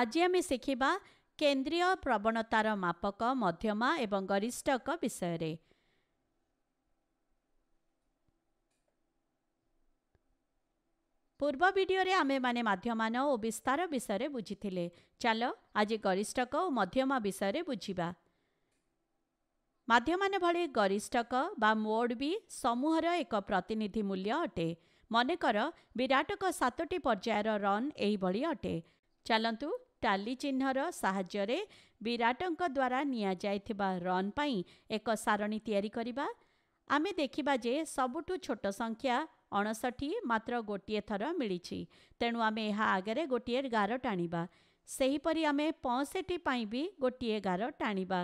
ଆଜି ଆମେ ଶିଖିବା କେନ୍ଦ୍ରୀୟ ପ୍ରବଣତାର ମାପକ ମଧ୍ୟମା ଏବଂ ଗରିଷ୍ଠକ ବିଷୟରେ ପୂର୍ବ ଭିଡ଼ିଓରେ ଆମେମାନେ ମାଧ୍ୟମାନ ଓ ବିସ୍ତାର ବିଷୟରେ ବୁଝିଥିଲେ ଚାଲ ଆଜି ଗରିଷ୍ଠକ ଓ ମଧ୍ୟମା ବିଷୟରେ ବୁଝିବା ମାଧ୍ୟମାନ ଭଳି ଗରିଷ୍ଠକ ବା ମୋଡ୍ ବି ସମୂହର ଏକ ପ୍ରତିନିଧି ମୂଲ୍ୟ ଅଟେ ମନେକର ବିରାଟଙ୍କ ସାତଟି ପର୍ଯ୍ୟାୟର ରନ୍ ଏହିଭଳି ଅଟେ ଚାଲନ୍ତୁ ଟାଲି ଚିହ୍ନର ସାହାଯ୍ୟରେ ବିରାଟଙ୍କ ଦ୍ୱାରା ନିଆଯାଇଥିବା ରନ୍ ପାଇଁ ଏକ ସାରଣୀ ତିଆରି କରିବା ଆମେ ଦେଖିବା ଯେ ସବୁଠୁ ଛୋଟ ସଂଖ୍ୟା ଅଣଷଠି ମାତ୍ର ଗୋଟିଏ ଥର ମିଳିଛି ତେଣୁ ଆମେ ଏହା ଆଗରେ ଗୋଟିଏ ଗାର ଟାଣିବା ସେହିପରି ଆମେ ପଞ୍ଚଷଠି ପାଇଁ ବି ଗୋଟିଏ ଗାର ଟାଣିବା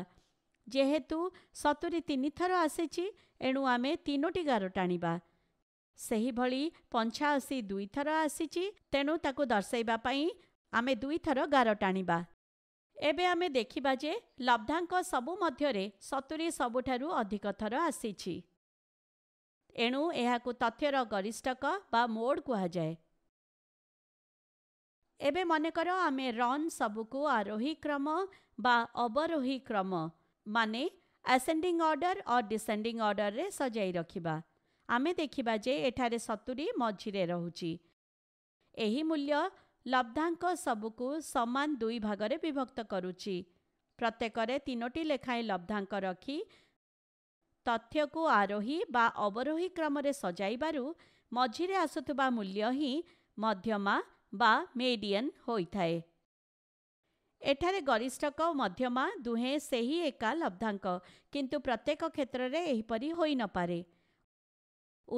ଯେହେତୁ ସତୁରି ତିନିଥର ଆସିଛି ଏଣୁ ଆମେ ତିନୋଟି ଗାର ଟାଣିବା ସେହିଭଳି ପଞ୍ଚାଅଶୀ ଦୁଇଥର ଆସିଛି ତେଣୁ ତାକୁ ଦର୍ଶାଇବା ପାଇଁ ଆମେ ଦୁଇଥର ଗାର ଟାଣିବା ଏବେ ଆମେ ଦେଖିବା ଯେ ଲବ୍ଧାଙ୍କ ସବୁ ମଧ୍ୟରେ ସତୁରୀ ସବୁଠାରୁ ଅଧିକ ଥର ଆସିଛି ଏଣୁ ଏହାକୁ ତଥ୍ୟର ଗରିଷ୍ଠକ ବା ମୋଡ଼ କୁହାଯାଏ ଏବେ ମନେକର ଆମେ ରନ୍ ସବୁକୁ ଆରୋହୀ କ୍ରମ ବା ଅବରୋହୀ କ୍ରମ ମାନେ ଆସେଣ୍ଡିଂ ଅର୍ଡ଼ର ଓ ଡିସେଣ୍ଡିଂ ଅର୍ଡ଼ରରେ ସଜାଇ ରଖିବା ଆମେ ଦେଖିବା ଯେ ଏଠାରେ ସତୁରୀ ମଝିରେ ରହୁଛି ଏହି ମୂଲ୍ୟ ଲବ୍ଧାଙ୍କ ସବୁକୁ ସମାନ ଦୁଇ ଭାଗରେ ବିଭକ୍ତ କରୁଛି ପ୍ରତ୍ୟେକରେ ତିନୋଟି ଲେଖାଏଁ ଲବ୍ଧାଙ୍କ ରଖି ତଥ୍ୟକୁ ଆରୋହୀ ବା ଅବରୋହୀ କ୍ରମରେ ସଜାଇବାରୁ ମଝିରେ ଆସୁଥିବା ମୂଲ୍ୟ ହିଁ ମଧ୍ୟମା ବା ମେଡିଆନ୍ ହୋଇଥାଏ ଏଠାରେ ଗରିଷ୍ଠକ ମଧ୍ୟମା ଦୁହେଁ ସେହି ଏକା ଲବ୍ଧାଙ୍କ କିନ୍ତୁ ପ୍ରତ୍ୟେକ କ୍ଷେତ୍ରରେ ଏହିପରି ହୋଇନପାରେ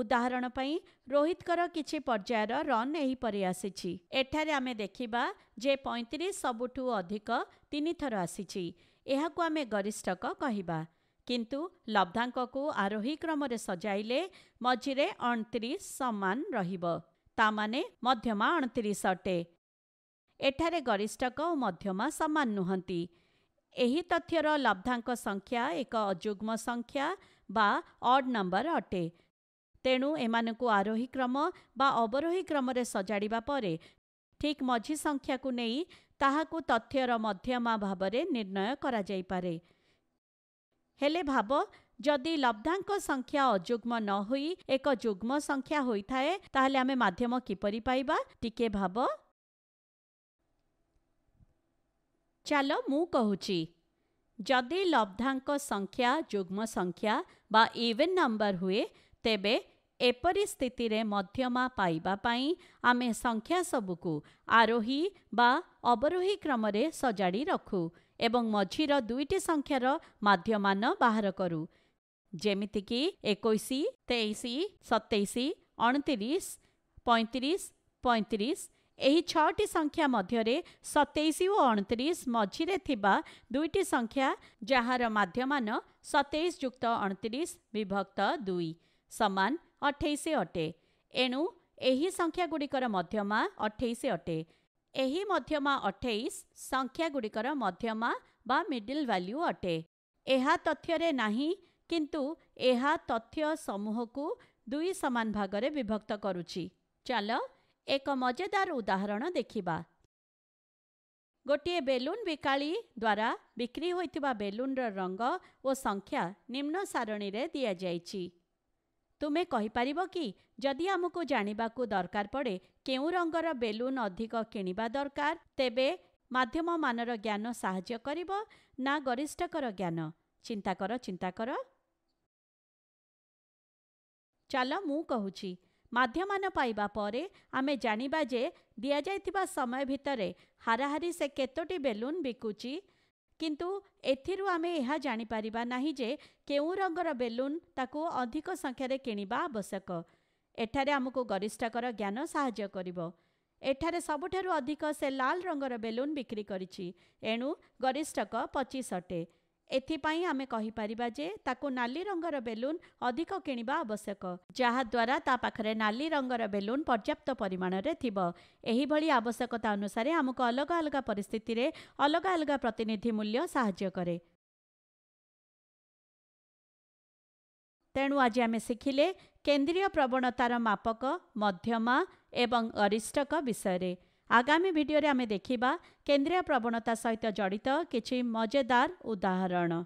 उदाहरण पई रोहित कर रोहितको कि र रन एही यहीपरि आसि आमे देखिबा जे 35 सबटु अधिक तिन थर आसि को आमे गरिष्ठक लब्धांक को आरोही क्रम रे सजाइले मझिएर अति समान रहिबो रहेमा अनतिरि अटे एठा गरिष्ठ मध्यमा समान नुहन् एही तथ्य र लब्धांक संख्या एक अजुग्म संख्या बा ऑड नम्बर अटे ତେଣୁ ଏମାନଙ୍କୁ ଆରୋହୀ କ୍ରମ ବା ଅବରୋହୀ କ୍ରମରେ ସଜାଡ଼ିବା ପରେ ଠିକ୍ ମଝି ସଂଖ୍ୟାକୁ ନେଇ ତାହାକୁ ତଥ୍ୟର ମଧ୍ୟମା ଭାବରେ ନିର୍ଣ୍ଣୟ କରାଯାଇପାରେ ହେଲେ ଭାବ ଯଦି ଲବ୍ଧାଙ୍କ ସଂଖ୍ୟା ଅଯୁଗ୍ମ ନ ହୋଇ ଏକ ଯୁଗ୍ମ ସଂଖ୍ୟା ହୋଇଥାଏ ତାହେଲେ ଆମେ ମାଧ୍ୟମ କିପରି ପାଇବା ଟିକେ ଭାବ ଚାଲ ମୁଁ କହୁଛି ଯଦି ଲବ୍ଧାଙ୍କ ସଂଖ୍ୟା ଯୁଗ୍ମ ସଂଖ୍ୟା ବା ଇଭେନ୍ ନମ୍ବର ହୁଏ ତେବେ ଏପରି ସ୍ଥିତିରେ ମଧ୍ୟମା ପାଇବା ପାଇଁ ଆମେ ସଂଖ୍ୟା ସବୁକୁ ଆରୋହୀ ବା ଅବରୋହୀ କ୍ରମରେ ସଜାଡ଼ି ରଖୁ ଏବଂ ମଝିର ଦୁଇଟି ସଂଖ୍ୟାର ମାଧ୍ୟମାନ ବାହାର କରୁ ଯେମିତିକି ଏକୋଇଶ ତେଇଶ ସତେଇଶ ଅଣତିରିଶ ପଇଁତିରିଶ ପଇଁତିରିଶ ଏହି ଛଅଟି ସଂଖ୍ୟା ମଧ୍ୟରେ ସତେଇଶ ଓ ଅଣତିରିଶ ମଝିରେ ଥିବା ଦୁଇଟି ସଂଖ୍ୟା ଯାହାର ମାଧ୍ୟମାନ ସତେଇଶ ଯୁକ୍ତ ଅଣତିରିଶ ବିଭକ୍ତ ଦୁଇ ସମାନ ଅଠେଇଶ ଅଟେ ଏଣୁ ଏହି ସଂଖ୍ୟାଗୁଡ଼ିକର ମଧ୍ୟମା ଅଠେଇଶ ଅଟେ ଏହି ମଧ୍ୟମା ଅଠେଇଶ ସଂଖ୍ୟାଗୁଡ଼ିକର ମଧ୍ୟମା ବା ମିଡିଲ୍ ଭାଲ୍ୟୁ ଅଟେ ଏହା ତଥ୍ୟରେ ନାହିଁ କିନ୍ତୁ ଏହା ତଥ୍ୟ ସମୂହକୁ ଦୁଇ ସମାନ ଭାଗରେ ବିଭକ୍ତ କରୁଛି ଚାଲ ଏକ ମଜେଦାର ଉଦାହରଣ ଦେଖିବା ଗୋଟିଏ ବେଲୁନ୍ ବିକାଳି ଦ୍ୱାରା ବିକ୍ରି ହୋଇଥିବା ବେଲୁନ୍ର ରଙ୍ଗ ଓ ସଂଖ୍ୟା ନିମ୍ନ ସାରଣୀରେ ଦିଆଯାଇଛି ତୁମେ କହିପାରିବ କି ଯଦି ଆମକୁ ଜାଣିବାକୁ ଦରକାର ପଡ଼େ କେଉଁ ରଙ୍ଗର ବେଲୁନ୍ ଅଧିକ କିଣିବା ଦରକାର ତେବେ ମାଧ୍ୟମମାନର ଜ୍ଞାନ ସାହାଯ୍ୟ କରିବ ନା ଗରିଷ୍ଠକର ଜ୍ଞାନ ଚିନ୍ତା କର ଚିନ୍ତା କର ଚାଲ ମୁଁ କହୁଛି ମାଧ୍ୟମାନ ପାଇବା ପରେ ଆମେ ଜାଣିବା ଯେ ଦିଆଯାଇଥିବା ସମୟ ଭିତରେ ହାରାହାରି ସେ କେତୋଟି ବେଲୁନ୍ ବିକୁଛି କିନ୍ତୁ ଏଥିରୁ ଆମେ ଏହା ଜାଣିପାରିବା ନାହିଁ ଯେ କେଉଁ ରଙ୍ଗର ବେଲୁନ୍ ତାକୁ ଅଧିକ ସଂଖ୍ୟାରେ କିଣିବା ଆବଶ୍ୟକ ଏଠାରେ ଆମକୁ ଗରିଷ୍ଠକର ଜ୍ଞାନ ସାହାଯ୍ୟ କରିବ ଏଠାରେ ସବୁଠାରୁ ଅଧିକ ସେ ଲାଲ୍ ରଙ୍ଗର ବେଲୁନ୍ ବିକ୍ରି କରିଛି ଏଣୁ ଗରିଷ୍ଠକ ପଚିଶ ଅଟେ ଏଥିପାଇଁ ଆମେ କହିପାରିବା ଯେ ତାକୁ ନାଲି ରଙ୍ଗର ବେଲୁନ୍ ଅଧିକ କିଣିବା ଆବଶ୍ୟକ ଯାହାଦ୍ୱାରା ତା ପାଖରେ ନାଲି ରଙ୍ଗର ବେଲୁନ୍ ପର୍ଯ୍ୟାପ୍ତ ପରିମାଣରେ ଥିବ ଏହିଭଳି ଆବଶ୍ୟକତା ଅନୁସାରେ ଆମକୁ ଅଲଗା ଅଲଗା ପରିସ୍ଥିତିରେ ଅଲଗା ଅଲଗା ପ୍ରତିନିଧି ମୂଲ୍ୟ ସାହାଯ୍ୟ କରେ ତେଣୁ ଆଜି ଆମେ ଶିଖିଲେ କେନ୍ଦ୍ରୀୟ ପ୍ରବଣତାର ମାପକ ମଧ୍ୟମା ଏବଂ ଅରିଷ୍ଟକ ବିଷୟରେ ଆଗାମୀ ଭିଡ଼ିଓରେ ଆମେ ଦେଖିବା କେନ୍ଦ୍ରୀୟ ପ୍ରବଣତା ସହିତ ଜଡ଼ିତ କିଛି ମଜେଦାର ଉଦାହରଣ